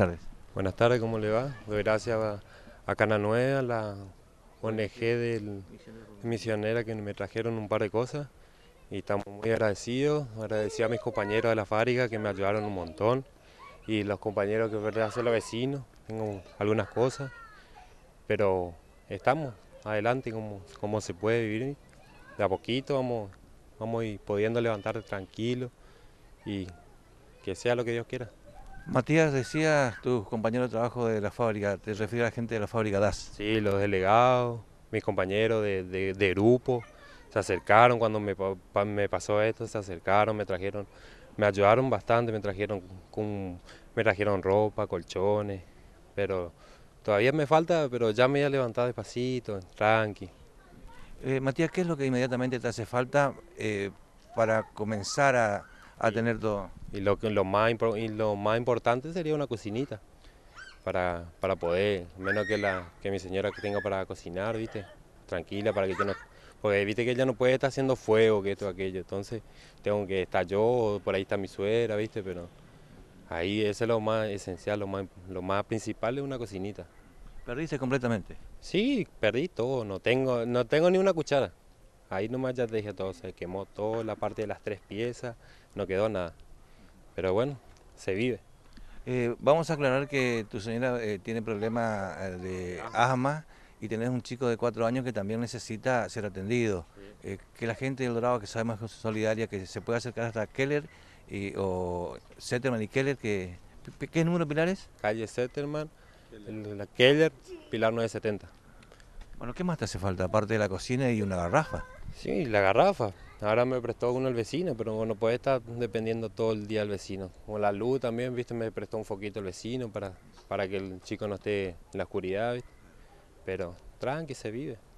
tardes. Buenas tardes, ¿cómo le va? Doy gracias a, cana nueva a la ONG del misionera que me trajeron un par de cosas y estamos muy agradecidos, agradecido a mis compañeros de la fábrica que me ayudaron un montón y los compañeros que verdad hacen los vecinos, tengo algunas cosas, pero estamos adelante como, como se puede vivir, de a poquito vamos, vamos pudiendo levantar tranquilo y que sea lo que Dios quiera. Matías, decía tus compañeros de trabajo de la fábrica, te refieres a la gente de la fábrica DAS. Sí, los delegados, mis compañeros de, grupo, se acercaron cuando me, pasó esto, se acercaron, me trajeron, me ayudaron bastante, me trajeron, con, me trajeron ropa, colchones, pero todavía me falta, pero ya me he levantado despacito, tranqui. Eh, Matías, ¿qué es lo que inmediatamente te hace falta eh, para comenzar a a tener todo. Y lo, lo, más, lo más importante sería una cocinita para, para poder, menos que, la, que mi señora que tenga para cocinar, ¿viste? Tranquila, para que yo no... Porque viste que ella no puede estar haciendo fuego, que esto, aquello. Entonces tengo que estar yo, por ahí está mi suegra, ¿viste? Pero ahí eso es lo más esencial, lo más, principal es una cocinita. ¿Perdiste completamente? Sí, perdí todo. No tengo, no tengo ni una cuchara. Ahí nomás ya te dije todo, se quemó toda la parte de las tres piezas, no quedó nada. Pero bueno, se vive. Eh, vamos a aclarar que tu señora eh, tiene problemas eh, de asma y tenés un chico de cuatro años que también necesita ser atendido. que la gente del Dorado, que sabemos que es solidaria, que se puede acercar hasta Keller y, o Setterman y Keller, que, ¿qué número Pilares? Calle Setterman, la Keller, Pilar 970. Bueno, ¿qué más te hace falta aparte de la cocina y una garrafa? Sí, la garrafa. Ahora me prestó uno el vecino, pero bueno, puede estar dependiendo todo el día del vecino. O la luz también, viste, me prestó un foquito el vecino para, para que el chico no esté en la oscuridad, ¿viste? Pero tranqui, se vive.